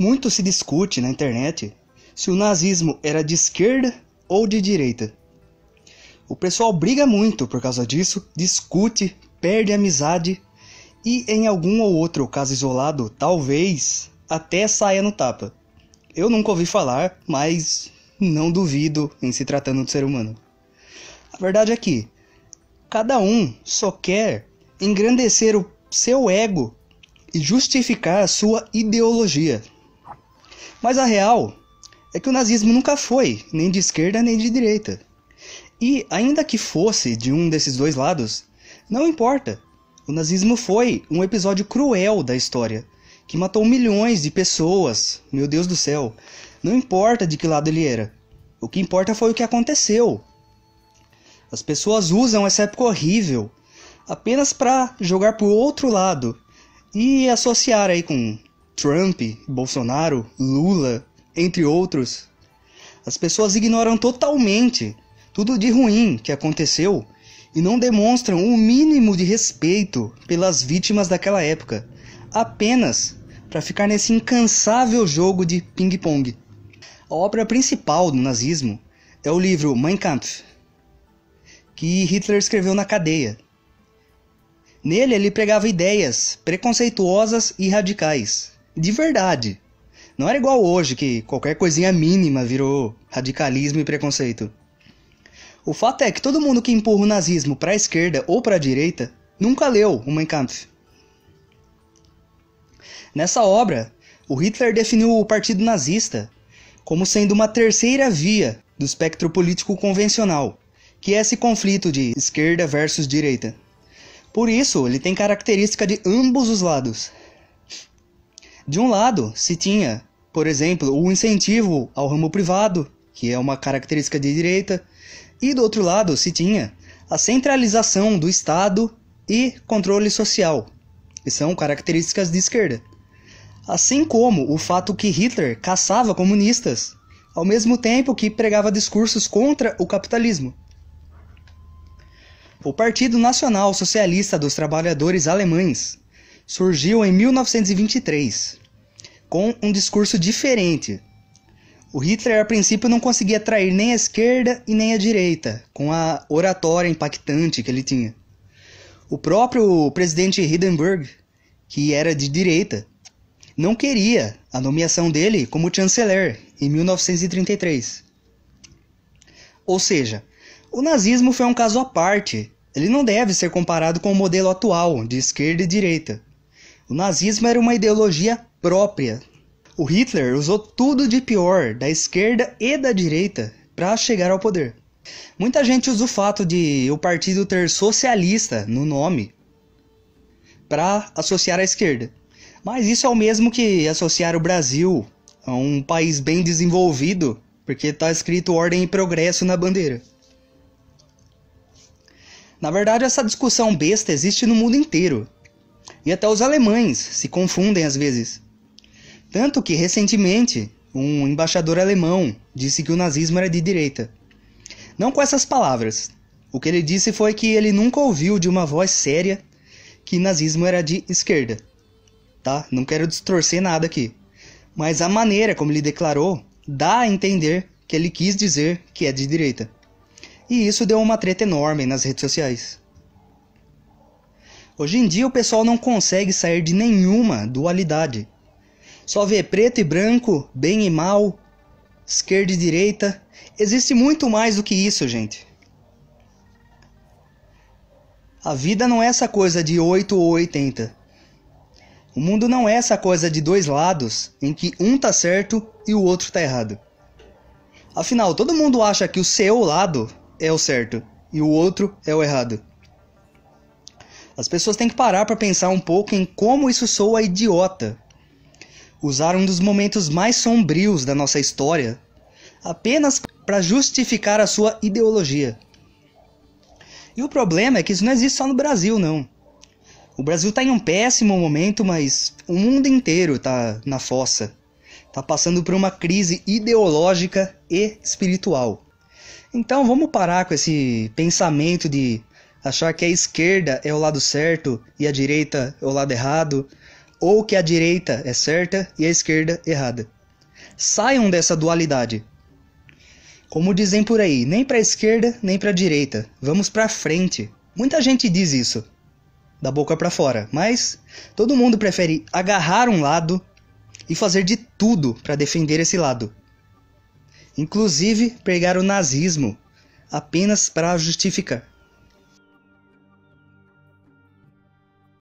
Muito se discute na internet se o nazismo era de esquerda ou de direita. O pessoal briga muito por causa disso, discute, perde amizade e em algum ou outro caso isolado, talvez até saia no tapa. Eu nunca ouvi falar, mas não duvido em se tratando de ser humano. A verdade é que cada um só quer engrandecer o seu ego e justificar a sua ideologia. Mas a real é que o nazismo nunca foi nem de esquerda nem de direita. E ainda que fosse de um desses dois lados, não importa. O nazismo foi um episódio cruel da história, que matou milhões de pessoas. Meu Deus do céu. Não importa de que lado ele era. O que importa foi o que aconteceu. As pessoas usam essa época horrível apenas para jogar pro outro lado e associar aí com Trump, Bolsonaro, Lula, entre outros. As pessoas ignoram totalmente tudo de ruim que aconteceu e não demonstram o mínimo de respeito pelas vítimas daquela época, apenas para ficar nesse incansável jogo de ping-pong. A obra principal do nazismo é o livro Mein Kampf, que Hitler escreveu na cadeia. Nele ele pregava ideias preconceituosas e radicais, de verdade. Não era igual hoje, que qualquer coisinha mínima virou radicalismo e preconceito. O fato é que todo mundo que empurra o nazismo para a esquerda ou para a direita nunca leu o Mein Kampf. Nessa obra, o Hitler definiu o Partido Nazista como sendo uma terceira via do espectro político convencional, que é esse conflito de esquerda versus direita. Por isso, ele tem característica de ambos os lados, de um lado, se tinha, por exemplo, o incentivo ao ramo privado, que é uma característica de direita, e do outro lado, se tinha a centralização do Estado e controle social, que são características de esquerda. Assim como o fato que Hitler caçava comunistas, ao mesmo tempo que pregava discursos contra o capitalismo. O Partido Nacional Socialista dos Trabalhadores Alemães surgiu em 1923, com um discurso diferente. O Hitler, a princípio, não conseguia atrair nem a esquerda e nem a direita, com a oratória impactante que ele tinha. O próprio presidente Hindenburg, que era de direita, não queria a nomeação dele como chanceler em 1933. Ou seja, o nazismo foi um caso à parte. Ele não deve ser comparado com o modelo atual de esquerda e direita. O nazismo era uma ideologia própria. O Hitler usou tudo de pior, da esquerda e da direita, para chegar ao poder. Muita gente usa o fato de o partido ter socialista no nome para associar a esquerda. Mas isso é o mesmo que associar o Brasil a um país bem desenvolvido, porque está escrito ordem e progresso na bandeira. Na verdade, essa discussão besta existe no mundo inteiro. E até os alemães se confundem às vezes. Tanto que recentemente um embaixador alemão disse que o nazismo era de direita. Não com essas palavras. O que ele disse foi que ele nunca ouviu de uma voz séria que nazismo era de esquerda. Tá? Não quero distorcer nada aqui. Mas a maneira como ele declarou dá a entender que ele quis dizer que é de direita. E isso deu uma treta enorme nas redes sociais. Hoje em dia o pessoal não consegue sair de nenhuma dualidade. Só vê preto e branco, bem e mal, esquerda e direita. Existe muito mais do que isso, gente. A vida não é essa coisa de 8 ou 80. O mundo não é essa coisa de dois lados em que um tá certo e o outro tá errado. Afinal, todo mundo acha que o seu lado é o certo e o outro é o errado. As pessoas têm que parar para pensar um pouco em como isso soa idiota. Usar um dos momentos mais sombrios da nossa história apenas para justificar a sua ideologia. E o problema é que isso não existe só no Brasil, não. O Brasil está em um péssimo momento, mas o mundo inteiro está na fossa. Está passando por uma crise ideológica e espiritual. Então vamos parar com esse pensamento de achar que a esquerda é o lado certo e a direita é o lado errado, ou que a direita é certa e a esquerda errada. Saiam dessa dualidade. Como dizem por aí, nem para a esquerda, nem para a direita. Vamos para frente. Muita gente diz isso, da boca para fora, mas todo mundo prefere agarrar um lado e fazer de tudo para defender esse lado. Inclusive pegar o nazismo apenas para justificar.